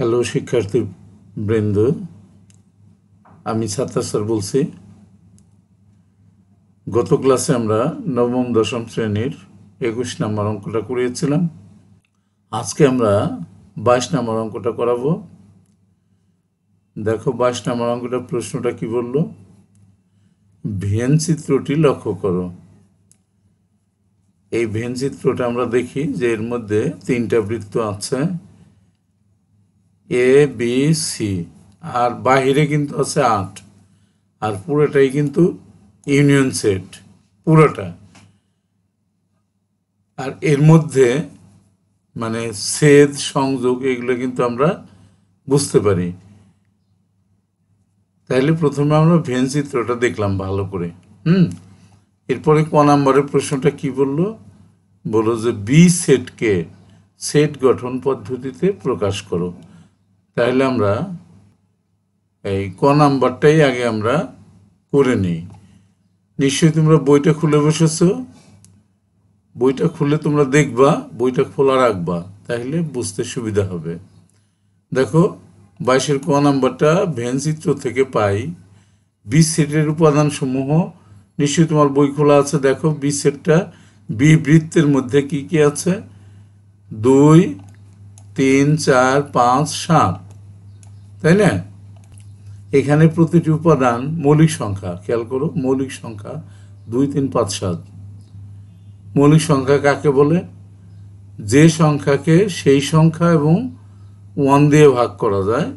hello শিক্ষার্থী বৃন্দ আমি ছাত্র স্যার বলছি গত ক্লাসে আমরা নবম দশম শ্রেণীর একুশ নম্বর অঙ্কটা করিয়েছিলাম আজকে আমরা বাইশ নম্বর অঙ্কটা করাবো দেখো বাইশ নম্বর অঙ্কটা প্রশ্নটা কি বলল ভেন চিত্রটি লক্ষ্য করো এই ভেন চিত্রটা আমরা দেখি যে এর মধ্যে তিনটা বৃত্ত আছে এ বি সি আর বাহিরে কিন্তু আছে আট আর পুরোটাই কিন্তু ইউনিয়ন সেট পুরোটা আর এর মধ্যে মানে সেদ সংযোগ এগুলো কিন্তু আমরা বুঝতে পারি তাইলে প্রথমে আমরা ভেন চিত্রটা দেখলাম ভালো করে হুম এরপরে ক নম্বরের প্রশ্নটা কি বলল বলল যে বি সেটকে সেট গঠন পদ্ধতিতে প্রকাশ করো তাহলে আমরা এই ক নাম্বারটাই আগে আমরা করে নিই নিশ্চয়ই তোমরা বইটা খুলে বসেছ বইটা খুলে তোমরা দেখবা বইটা খোলা রাখবা তাহলে বুঝতে সুবিধা হবে দেখো বাইশের ক নাম্বারটা ভেনচিত্র থেকে পাই বি সেটের উপাদানসমূহ নিশ্চয়ই তোমার বই খোলা আছে দেখো বি সেটটা বি বৃত্তের মধ্যে কি কি আছে দুই তিন চার পাঁচ সাত তাই না এখানে প্রতিটি উপাদান মৌলিক সংখ্যা খেয়াল করো মৌলিক সংখ্যা দুই তিন পাঁচ সাত মৌলিক সংখ্যা কাকে বলে যে সংখ্যাকে সেই সংখ্যা এবং ওয়ান দিয়ে ভাগ করা যায়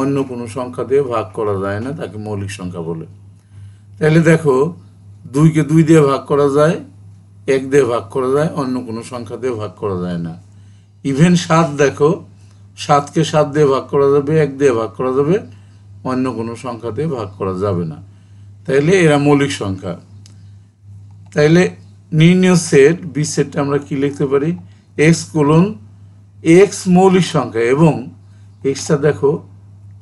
অন্য কোনো সংখ্যা দিয়ে ভাগ করা যায় না তাকে মৌলিক সংখ্যা বলে তাহলে দেখো দুইকে দুই দিয়ে ভাগ করা যায় এক দিয়ে ভাগ করা যায় অন্য কোনো সংখ্যা দিয়ে ভাগ করা যায় না ইভেন সাত দেখো সাতকে সাত দিয়ে ভাগ করা যাবে এক দিয়ে ভাগ করা যাবে অন্য কোনো সংখ্যা দিয়ে ভাগ করা যাবে না তাইলে এরা মৌলিক সংখ্যা তাইলে নির্ণয় সেট বি সেটটা আমরা কি লিখতে পারি এক্স কোলন এক্স মৌলিক সংখ্যা এবং এক্সটা দেখো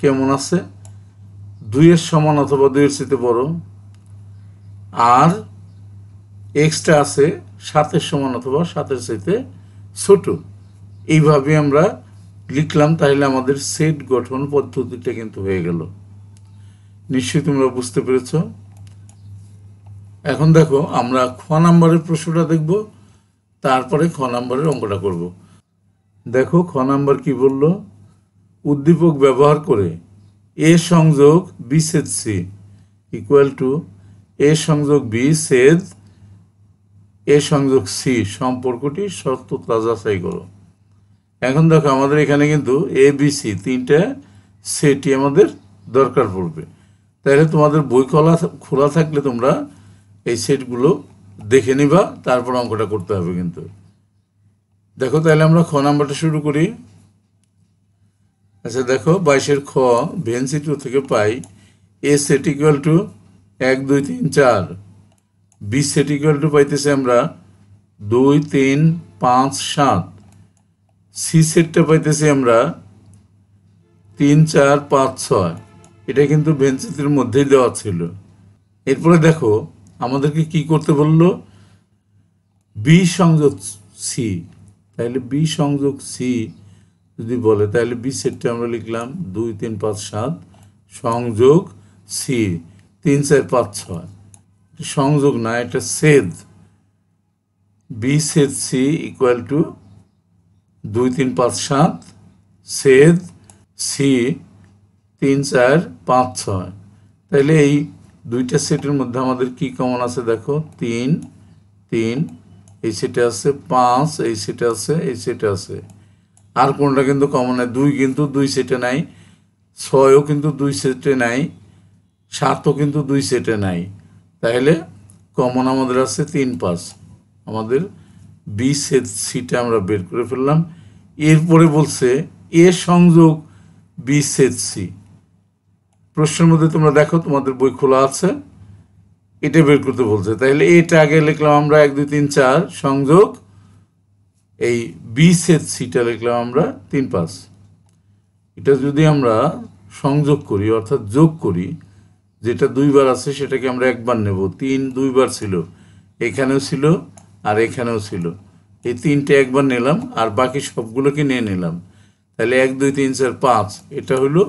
কেমন আছে দুইয়ের সমান অথবা দুইয়ের চেয়ে বড় আর এক্সটা আছে সাতের সমান অথবা সাতের চাইতে ছোট এইভাবে আমরা লিখলাম তাহলে আমাদের সেট গঠন পদ্ধতিটা কিন্তু হয়ে গেল নিশ্চয়ই তোমরা বুঝতে পেরেছ এখন দেখো আমরা খ নাম্বারের প্রশ্নটা দেখব তারপরে খ নাম্বারের অঙ্কটা করব দেখো খ নাম্বার কি বলল উদ্দীপক ব্যবহার করে এ সংযোগ বি সেদ সি ইকুয়াল টু এ সংযোগ বি সেদ এ সংযোগ সি সম্পর্কটি শর্ত যাচাই করো এখন দেখো আমাদের এখানে কিন্তু এ বিসি তিনটা সেটই আমাদের দরকার পড়বে তাহলে তোমাদের বই খোলা খোলা থাকলে তোমরা এই সেটগুলো দেখে নিবা তারপর অঙ্কটা করতে হবে কিন্তু দেখো তাহলে আমরা খ নাম্বারটা শুরু করি আচ্ছা দেখো বাইশের খ ভেন্সি টু থেকে পাই এ সেট ইকুয়াল টু এক দুই তিন চার বি সেট ইকুয়াল টু পাইতেছি আমরা দুই তিন পাঁচ সাত সি সেটটা পাইতেছি আমরা তিন চার পাঁচ ছয় এটা কিন্তু বেঞ্চিতের মধ্যেই দেওয়া ছিল এরপরে দেখো আমাদেরকে কি করতে বলল বি সংযোগ সি তাহলে বি সংযোগ সি যদি বলে তাহলে বি সেটটা আমরা লিখলাম দুই তিন পাঁচ সাত সংযোগ সি তিন চার পাঁচ ছয় সংযোগ না এটা সেদ বি সেদ সি ইকুয়াল টু দুই তিন পাঁচ সাত সেদ সি তিন চার পাঁচ ছয় তাহলে এই দুইটা সেটের মধ্যে আমাদের কি কমন আছে দেখো তিন তিন এই সেটে আছে পাঁচ এই সেটে আছে এই সেটে আছে আর কোনটা কিন্তু কমন নাই দুই কিন্তু দুই সেটে নাই ছয়ও কিন্তু দুই সেটে নাই সাতও কিন্তু দুই সেটে নাই তাহলে কমন আমাদের আছে তিন পাঁচ আমাদের বি সেট সিটা আমরা বের করে ফেললাম এরপরে বলছে এ সংযোগ বি সি প্রশ্নের মধ্যে তোমরা দেখো তোমাদের বই খোলা আছে এটা বের করতে বলছে তাহলে এটা আগে লিখলাম আমরা এক দুই তিন চার সংযোগ এই বি সেট সিটা লিখলাম আমরা তিন পাঁচ এটা যদি আমরা সংযোগ করি অর্থাৎ যোগ করি যেটা দুইবার আছে সেটাকে আমরা একবার নেব তিন দুইবার ছিল এখানেও ছিল আর এখানেও ছিল এই তিনটে একবার নিলাম আর বাকি সবগুলোকে নিয়ে নিলাম তাহলে এক দুই তিন চার পাঁচ এটা হলো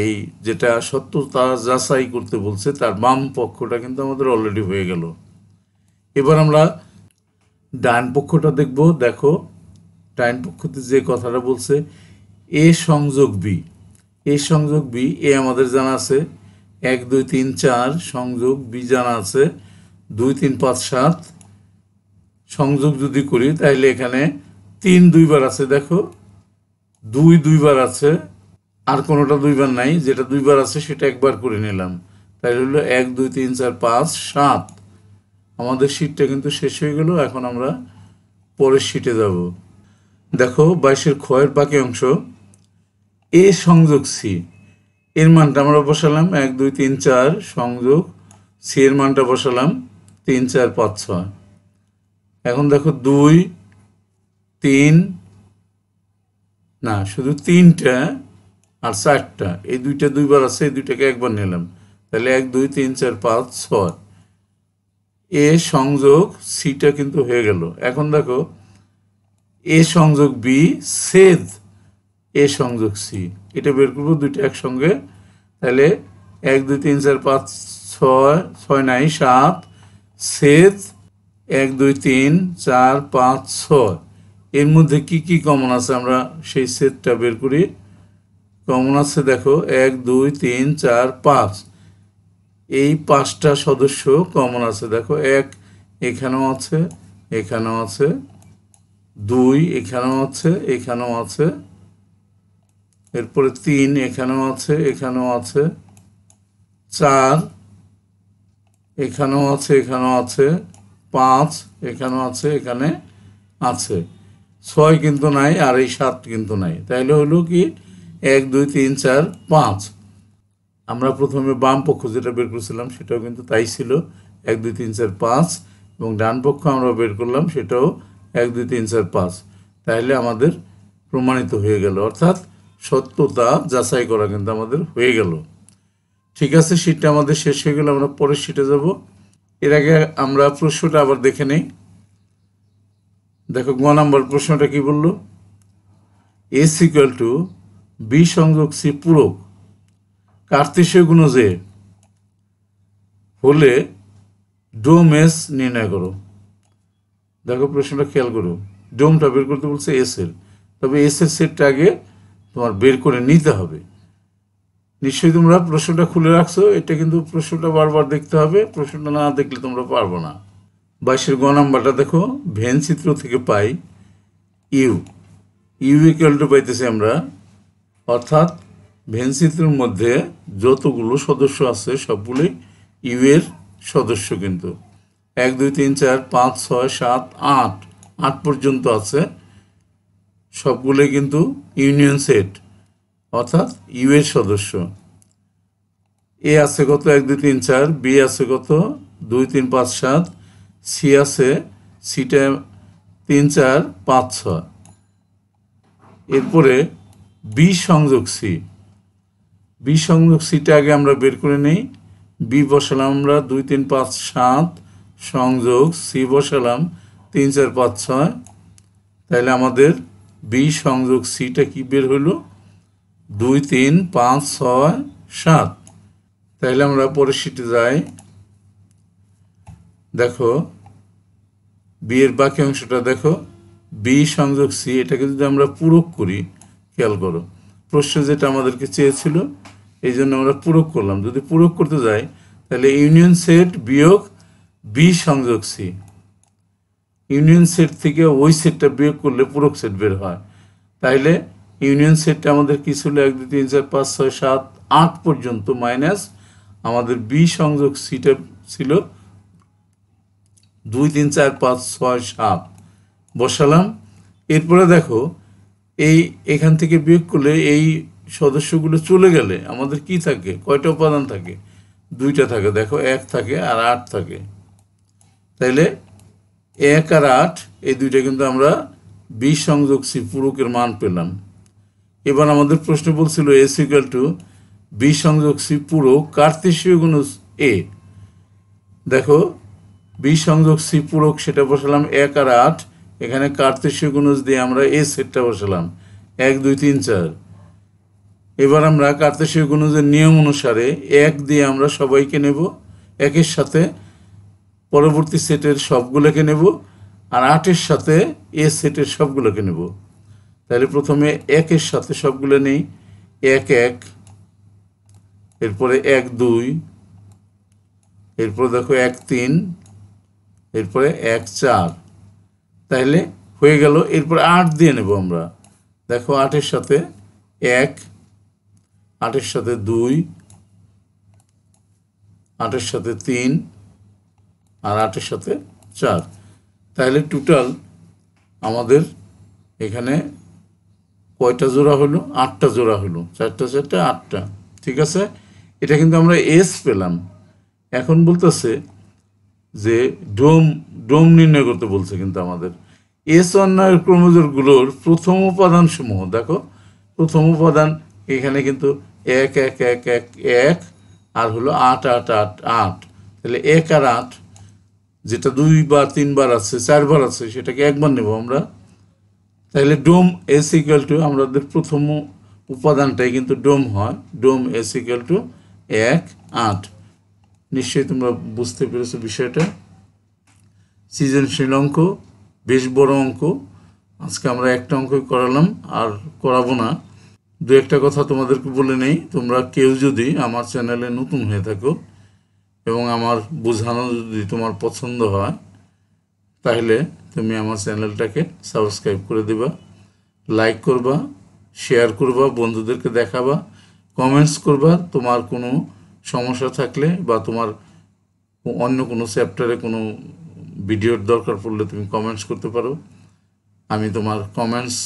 এই যেটা সত্য তা যাচাই করতে বলছে তার বাম পক্ষটা কিন্তু আমাদের অলরেডি হয়ে গেল এবার আমরা ডান পক্ষটা দেখব দেখো ডান পক্ষতে যে কথাটা বলছে এ সংযোগ বি এ সংযোগ বি এ আমাদের জানা আছে এক দুই তিন চার সংযোগ বি জানা আছে দুই তিন পাঁচ সাত সংযোগ যদি করি তাহলে এখানে তিন দুইবার আছে দেখো দুই দুইবার আছে আর কোনোটা দুইবার নাই যেটা দুইবার আছে সেটা একবার করে নিলাম তাই হলো এক দুই তিন চার পাঁচ সাত আমাদের শীটটা কিন্তু শেষ হয়ে গেল এখন আমরা পরের শীটে যাব দেখো বাইশের ক্ষয়ের বাকি অংশ এ সংযোগ সি এর মানটা আমরা বসালাম এক দুই তিন চার সংযোগ সি এর মানটা বসালাম তিন চার পাঁচ ছয় এখন দেখো দুই তিন না শুধু তিনটা আর চারটা এই দুইটা দুইবার আছে এই দুইটাকে একবার নিলাম তাহলে এক দুই তিন চার পাঁচ ছয় এ সংযোগ সিটা কিন্তু হয়ে গেল এখন দেখো এ সংযোগ বি সেদ এ সংযোগ সি এটা বের করবো দুইটা একসঙ্গে তাহলে এক দুই তিন চার পাঁচ ছয় ছয় নাই সাত সেদ এক দুই তিন চার পাঁচ ছয় এর মধ্যে কি কি কমন আছে আমরা সেই সেটটা বের করি কমন আছে দেখো এক দুই তিন চার পাঁচ এই পাঁচটা সদস্য কমন আছে দেখো এক এখানেও আছে এখানেও আছে দুই এখানেও আছে এখানেও আছে এরপরে তিন এখানেও আছে এখানেও আছে চার এখানেও আছে এখানেও আছে পাঁচ এখানেও আছে এখানে আছে ছয় কিন্তু নাই আর এই সাত কিন্তু নাই তাইলে হলো কি এক দুই তিন চার পাঁচ আমরা প্রথমে বাম পক্ষ যেটা বের করেছিলাম সেটাও কিন্তু তাই ছিল এক দুই তিন চার পাঁচ এবং ডান পক্ষ আমরা বের করলাম সেটাও এক দুই তিন চার পাঁচ তাইলে আমাদের প্রমাণিত হয়ে গেল অর্থাৎ সত্যতা যাচাই করা কিন্তু আমাদের হয়ে গেল ঠিক আছে শীটটা আমাদের শেষ হয়ে গেলে আমরা পরের শীটে যাবো এর আগে আমরা প্রশ্নটা আবার দেখে নেই দেখো গ নম্বর প্রশ্নটা কি বলল এস সিকুয়াল টু বি সংযোগ সি পূরক কার্তেশীয় গুণ যে হলে এস নির্ণয় করো দেখো প্রশ্নটা খেয়াল করো ডোমটা বের করতে বলছে এস এর তবে এস এর সেটটা আগে তোমার বের করে নিতে হবে নিশ্চয়ই তোমরা প্রশ্নটা খুলে রাখছো এটা কিন্তু প্রশ্নটা বারবার দেখতে হবে প্রশ্নটা না দেখলে তোমরা পারবো না বাইশের গ নাম্বারটা দেখো ভেন চিত্র থেকে পাই ইউ ইউ ইকুয়াল পাইতেছি আমরা অর্থাৎ ভেন চিত্রের মধ্যে যতগুলো সদস্য আছে সবগুলোই ইউ এর সদস্য কিন্তু এক দুই তিন চার পাঁচ ছয় সাত আট আট পর্যন্ত আছে সবগুলোই কিন্তু ইউনিয়ন সেট অর্থাৎ ইউ এর সদস্য এ আছে কত এক দুই তিন চার বি আছে কত দুই তিন পাঁচ সাত সি আছে সিটা তিন চার পাঁচ ছয় এরপরে বি সংযোগ সি বি সংযোগ সিটা আগে আমরা বের করে নিই বি বসালাম আমরা দুই তিন পাঁচ সাত সংযোগ সি বসালাম তিন চার পাঁচ ছয় তাহলে আমাদের বি সংযোগ সিটা কি বের হলো দুই তিন পাঁচ ছয় সাত তাহলে আমরা পরিস্থিতি যাই দেখো বিয়ের বাকি অংশটা দেখো বি সংযোগ সি এটাকে যদি আমরা পূরক করি খেয়াল করো প্রশ্ন যেটা আমাদেরকে চেয়েছিল এই জন্য আমরা পূরক করলাম যদি পূরক করতে যাই তাহলে ইউনিয়ন সেট বিয়োগ বি সংযোগ সি ইউনিয়ন সেট থেকে ওই সেটটা বিয়োগ করলে পূরক সেট বের হয় তাইলে ইউনিয়ন সেটটা আমাদের কি ছিল এক দুই তিন চার পাঁচ ছয় সাত আট পর্যন্ত মাইনাস আমাদের বি সংযোগ সিটা ছিল দুই তিন চার পাঁচ ছয় সাত বসালাম এরপরে দেখো এই এখান থেকে বিয়োগ করলে এই সদস্যগুলো চলে গেলে আমাদের কি থাকে কয়টা উপাদান থাকে দুইটা থাকে দেখো এক থাকে আর আট থাকে তাইলে এক আর আট এই দুইটা কিন্তু আমরা বিশ সংযোগ সি পুরুকের মান পেলাম এবার আমাদের প্রশ্ন বলছিল এস ইকাল টু বি সংযোগ সি পুরো কার্তেশীয় গুণ এ দেখো বি সংযোগ সি পূরক সেটা বসালাম এক আর আট এখানে কার্তেশীয় গুণজ দিয়ে আমরা এ সেটটা বসালাম এক দুই তিন চার এবার আমরা কার্তেশীয় গুণজের নিয়ম অনুসারে এক দিয়ে আমরা সবাইকে নেব একের সাথে পরবর্তী সেটের সবগুলোকে নেব আর আটের সাথে এ সেটের সবগুলোকে নেব তাহলে প্রথমে একের সাথে সবগুলো নেই এক এক এরপরে এক দুই এরপরে দেখো এক তিন এরপরে এক চার তাহলে হয়ে গেল এরপর আট দিয়ে নেব আমরা দেখো আটের সাথে এক আটের সাথে দুই আটের সাথে তিন আর আটের সাথে চার তাহলে টোটাল আমাদের এখানে কয়টা জোড়া হলো আটটা জোড়া হলো চারটা চারটা আটটা ঠিক আছে এটা কিন্তু আমরা এস পেলাম এখন বলতেছে যে ডোম ডোম নির্ণয় করতে বলছে কিন্তু আমাদের এস অন্যায়ের ক্রমজোরগুলোর প্রথম উপাদান সমূহ দেখো প্রথম উপাদান এখানে কিন্তু এক এক এক এক এক আর হলো আট আট আট আট তাহলে এক আর আট যেটা দুইবার তিনবার আছে চারবার আছে সেটাকে একবার নেব আমরা তাহলে ডোম এস ইকুয়াল টু আমাদের প্রথম উপাদানটাই কিন্তু ডোম হয় ডোম এস ইকুয়াল টু এক আট নিশ্চয়ই তোমরা বুঝতে পেরেছো বিষয়টা সৃজনশীল অঙ্ক বেশ বড় অঙ্ক আজকে আমরা একটা অঙ্ক করালাম আর করাবো না দু একটা কথা তোমাদেরকে বলে নেই তোমরা কেউ যদি আমার চ্যানেলে নতুন হয়ে থাকো এবং আমার বোঝানো যদি তোমার পছন্দ হয় তাহলে তুমি আমার চ্যানেলটাকে সাবস্ক্রাইব করে দেবা লাইক করবা শেয়ার করবা বন্ধুদেরকে দেখাবা কমেন্টস করবা তোমার কোনো সমস্যা থাকলে বা তোমার অন্য কোনো চ্যাপ্টারে কোনো ভিডিওর দরকার পড়লে তুমি কমেন্টস করতে পারো আমি তোমার কমেন্টস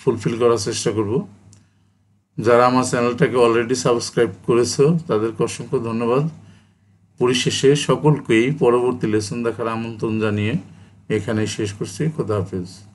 ফুলফিল করার চেষ্টা করব যারা আমার চ্যানেলটাকে অলরেডি সাবস্ক্রাইব করেছো তাদেরকে অসংখ্য ধন্যবাদ পরিশেষে সকলকেই পরবর্তী লেসন দেখার আমন্ত্রণ জানিয়ে এখানে শেষ করছি খোদা হাফিজ